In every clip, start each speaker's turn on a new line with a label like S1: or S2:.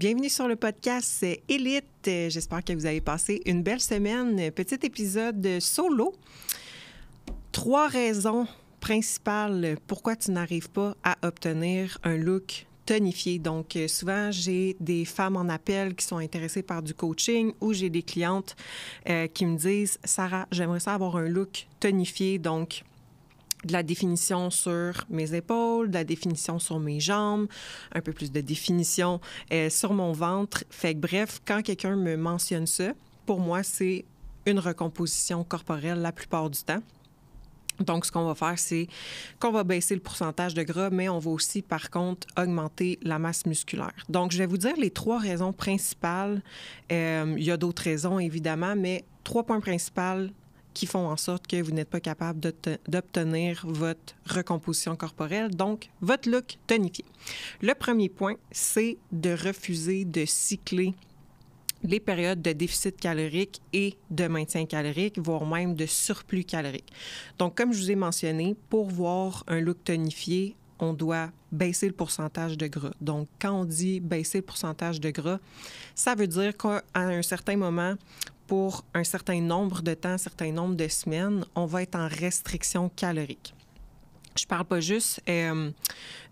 S1: Bienvenue sur le podcast Elite. J'espère que vous avez passé une belle semaine. Petit épisode solo. Trois raisons principales pourquoi tu n'arrives pas à obtenir un look tonifié. Donc, souvent, j'ai des femmes en appel qui sont intéressées par du coaching ou j'ai des clientes euh, qui me disent Sarah, j'aimerais ça avoir un look tonifié. Donc, de la définition sur mes épaules, de la définition sur mes jambes, un peu plus de définition euh, sur mon ventre. Fait que bref, quand quelqu'un me mentionne ça, pour moi, c'est une recomposition corporelle la plupart du temps. Donc, ce qu'on va faire, c'est qu'on va baisser le pourcentage de gras, mais on va aussi, par contre, augmenter la masse musculaire. Donc, je vais vous dire les trois raisons principales. Euh, il y a d'autres raisons, évidemment, mais trois points principaux qui font en sorte que vous n'êtes pas capable d'obtenir votre recomposition corporelle, donc votre look tonifié. Le premier point, c'est de refuser de cycler les périodes de déficit calorique et de maintien calorique, voire même de surplus calorique. Donc, comme je vous ai mentionné, pour voir un look tonifié, on doit baisser le pourcentage de gras. Donc, quand on dit baisser le pourcentage de gras, ça veut dire qu'à un certain moment, pour un certain nombre de temps, un certain nombre de semaines, on va être en restriction calorique. Je parle pas juste euh,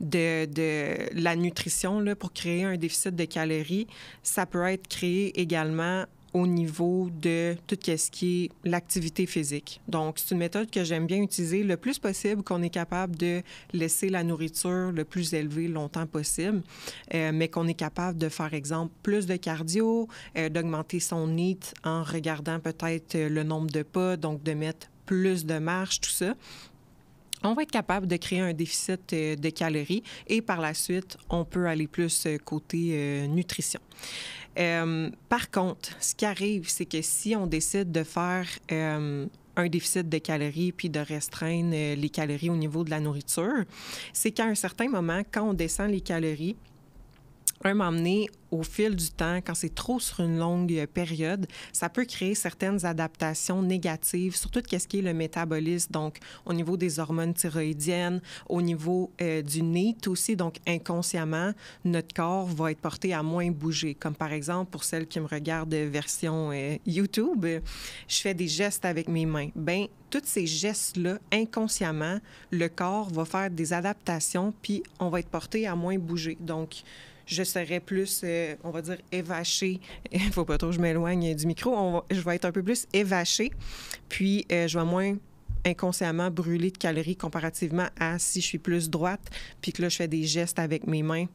S1: de, de, la nutrition là, pour créer un déficit de calories. Ça peut être créé également au niveau de tout ce qui est l'activité physique. Donc, c'est une méthode que j'aime bien utiliser le plus possible, qu'on est capable de laisser la nourriture le plus élevée longtemps possible, euh, mais qu'on est capable de faire, exemple, plus de cardio, euh, d'augmenter son nit en regardant peut-être euh, le nombre de pas, donc de mettre plus de marche, tout ça on va être capable de créer un déficit de calories et par la suite, on peut aller plus côté nutrition. Euh, par contre, ce qui arrive, c'est que si on décide de faire euh, un déficit de calories puis de restreindre euh, les calories au niveau de la nourriture, c'est qu'à un certain moment, quand on descend les calories, un moment au fil du temps, quand c'est trop sur une longue euh, période, ça peut créer certaines adaptations négatives, surtout quest ce qui est le métabolisme, donc au niveau des hormones thyroïdiennes, au niveau euh, du nit aussi, donc inconsciemment, notre corps va être porté à moins bouger. Comme par exemple, pour celles qui me regardent version euh, YouTube, je fais des gestes avec mes mains. Ben, tous ces gestes-là, inconsciemment, le corps va faire des adaptations, puis on va être porté à moins bouger. Donc, je serai plus, euh, on va dire, évachée. Il faut pas trop que je m'éloigne du micro. je vais être un peu plus évachée. Puis, euh, je vais moins inconsciemment brûler de calories comparativement à si je suis plus droite, puis que là, je fais des gestes avec mes mains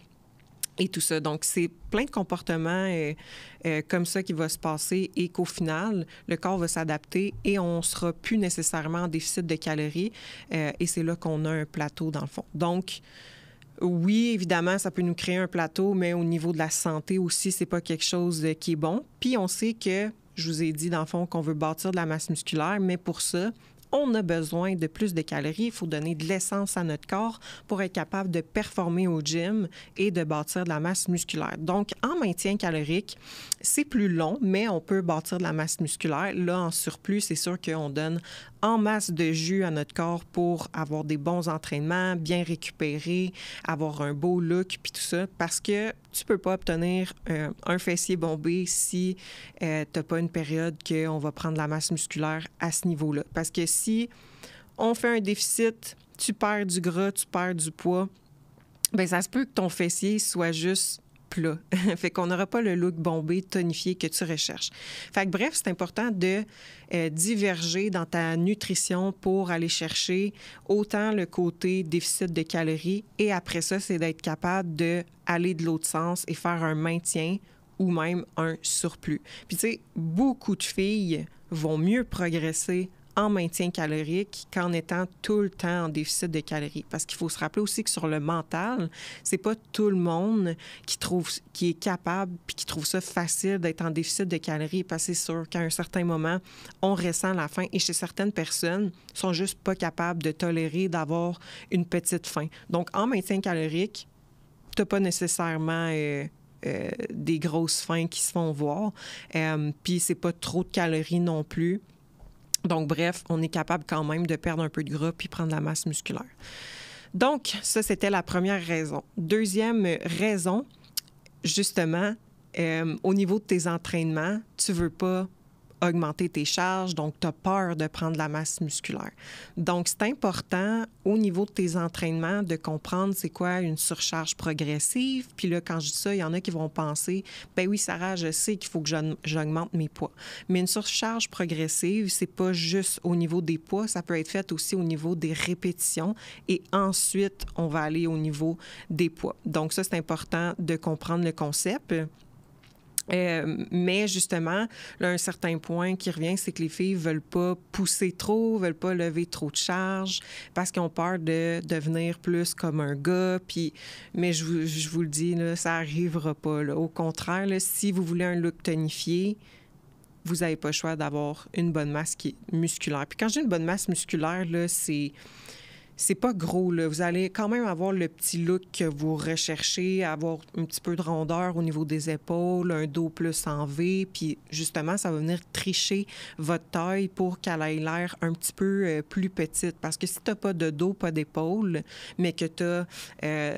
S1: et tout ça. Donc, c'est plein de comportements euh, comme ça qui va se passer et qu'au final, le corps va s'adapter et on sera plus nécessairement en déficit de calories. et c'est là qu'on a un plateau, dans le fond. Donc, oui, évidemment, ça peut nous créer un plateau, mais au niveau de la santé aussi, c'est pas quelque chose euh, qui est bon. Puis on sait que, je vous ai dit dans le fond qu'on veut bâtir de la masse musculaire, mais pour ça, on a besoin de plus de calories. Il faut donner de l'essence à notre corps pour être capable de performer au gym et de bâtir de la masse musculaire. Donc, en maintien calorique, c'est plus long, mais on peut bâtir de la masse musculaire. Là, en surplus, c'est sûr qu'on donne en masse de jus à notre corps pour avoir des bons entraînements, bien récupérer, avoir un beau look, puis tout ça, parce que tu peux pas obtenir euh, un fessier bombé si euh, tu n'as pas une période qu'on va prendre la masse musculaire à ce niveau-là. Parce que si on fait un déficit, tu perds du gras, tu perds du poids, bien, ça se peut que ton fessier soit juste fait qu'on n'aura pas le look bombé, tonifié que tu recherches. Fait que, bref, c'est important de euh, diverger dans ta nutrition pour aller chercher autant le côté déficit de calories et après ça, c'est d'être capable de aller de l'autre sens et faire un maintien ou même un surplus. Puis tu sais, beaucoup de filles vont mieux progresser en maintien calorique qu'en étant tout le temps en déficit de calories. Parce qu'il faut se rappeler aussi que sur le mental, c'est pas tout le monde qui trouve, qui est capable puis qui trouve ça facile d'être en déficit de calories. Parce que c'est sûr qu'à un certain moment, on ressent la faim. Et chez certaines personnes, sont juste pas capables de tolérer d'avoir une petite faim. Donc, en maintien calorique, t'as pas nécessairement euh, euh, des grosses faims qui se font voir. Puis, euh, puis c'est pas trop de calories non plus. Donc, bref, on est capable quand même de perdre un peu de gras puis prendre la masse musculaire. Donc, ça, c'était la première raison. Deuxième raison, justement, euh, au niveau de tes entraînements, tu veux pas augmenter tes charges, donc tu as peur de prendre de la masse musculaire. Donc, c'est important au niveau de tes entraînements de comprendre c'est quoi une surcharge progressive. Puis là, quand je dis ça, il y en a qui vont penser, ben oui, Sarah, je sais qu'il faut que j'augmente mes poids. Mais une surcharge progressive, c'est pas juste au niveau des poids, ça peut être fait aussi au niveau des répétitions et ensuite, on va aller au niveau des poids. Donc, ça, c'est important de comprendre le concept. Euh, mais justement, là, un certain point qui revient, c'est que les filles veulent pas pousser trop, veulent pas lever trop de charges parce qu'on ont peur de devenir plus comme un gars. Puis, mais je, vous, je vous le dis, là, ça arrivera pas. Au contraire, si vous voulez un look tonifié, vous n'avez pas le choix d'avoir une bonne masse qui est musculaire. Puis quand j'ai une bonne masse musculaire, là, c'est c'est pas gros. Là. Vous allez quand même avoir le petit look que vous recherchez, avoir un petit peu de rondeur au niveau des épaules, un dos plus en V, puis justement, ça va venir tricher votre taille pour qu'elle ait l'air un petit peu euh, plus petite. Parce que si n'as pas de dos, pas d'épaule, mais que tu as euh,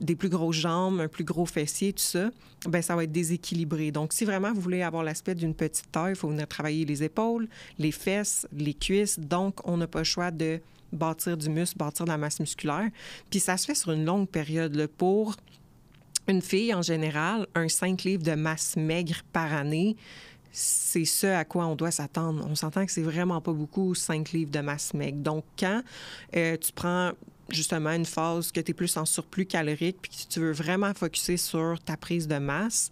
S1: des plus grosses jambes, un plus gros fessier, tout ça, ben ça va être déséquilibré. Donc, si vraiment vous voulez avoir l'aspect d'une petite taille, il faut venir travailler les épaules, les fesses, les cuisses. Donc, on n'a pas le choix de bâtir du muscle, bâtir de la masse musculaire. Puis ça se fait sur une longue période. pour une fille, en général, un 5 livres de masse maigre par année, c'est ce à quoi on doit s'attendre. On s'entend que c'est vraiment pas beaucoup, 5 livres de masse maigre. Donc, quand euh, tu prends justement une phase que tu es plus en surplus calorique puis que tu veux vraiment focuser sur ta prise de masse,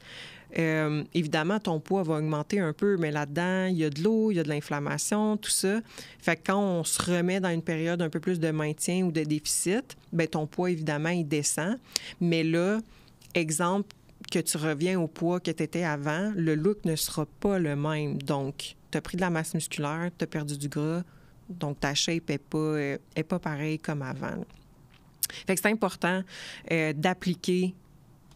S1: euh, évidemment, ton poids va augmenter un peu, mais là-dedans, il y a de l'eau, il y a de l'inflammation, tout ça. Fait que quand on se remet dans une période un peu plus de maintien ou de déficit, bien, ton poids, évidemment, il descend. Mais là, exemple, que tu reviens au poids que tu étais avant, le look ne sera pas le même. Donc, tu as pris de la masse musculaire, tu as perdu du gras, donc ta shape n'est pas, euh, est pas pareille comme avant. Fait que c'est important euh, d'appliquer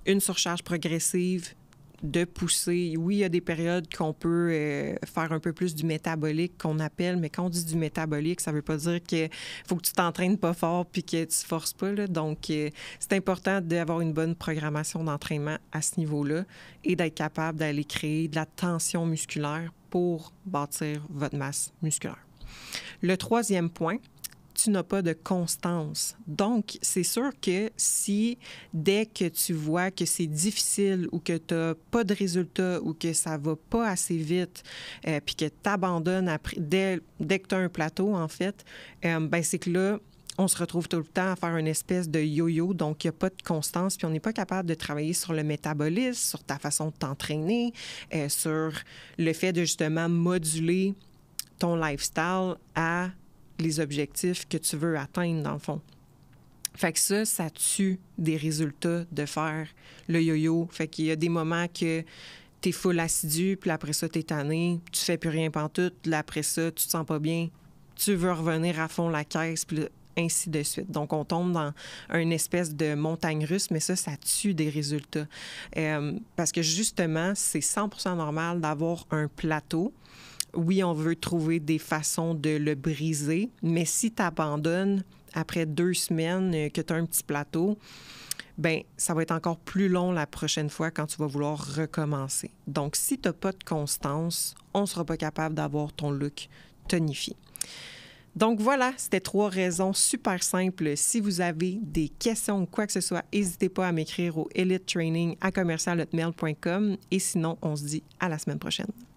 S1: une surcharge progressive de pousser. Oui, il y a des périodes qu'on peut euh, faire un peu plus du métabolique qu'on appelle, mais quand on dit du métabolique, ça ne veut pas dire qu'il faut que tu t'entraînes pas fort puis que tu forces pas. Donc, euh, c'est important d'avoir une bonne programmation d'entraînement à ce niveau-là et d'être capable d'aller créer de la tension musculaire pour bâtir votre masse musculaire. Le troisième point, tu n'as pas de constance. Donc, c'est sûr que si dès que tu vois que c'est difficile ou que tu n'as pas de résultat ou que ça va pas assez vite, et euh, puis que tu abandonnes après, dès, dès que tu as un plateau, en fait, euh, ben c'est que là, on se retrouve tout le temps à faire une espèce de yo-yo, donc il n'y a pas de constance, puis on n'est pas capable de travailler sur le métabolisme, sur ta façon de t'entraîner, euh, sur le fait de justement moduler ton lifestyle à les objectifs que tu veux atteindre, dans le fond. Fait que ça, ça tue des résultats de faire le yo-yo. Fait qu'il y a des moments que tu es full assidu, puis après ça, es tanné, tu fais plus rien pantoute, tout, après ça, tu te sens pas bien, tu veux revenir à fond la caisse, puis ainsi de suite. Donc, on tombe dans une espèce de montagne russe, mais ça, ça tue des résultats. Euh, parce que justement, c'est 100 normal d'avoir un plateau oui, on veut trouver des façons de le briser, mais si tu abandonnes après deux semaines euh, que tu as un petit plateau, ben ça va être encore plus long la prochaine fois quand tu vas vouloir recommencer. Donc, si tu n'as pas de constance, on ne sera pas capable d'avoir ton look tonifié. Donc voilà, c'était trois raisons super simples. Si vous avez des questions ou quoi que ce soit, n'hésitez pas à m'écrire au elite training à commercial.mail.com et sinon, on se dit à la semaine prochaine.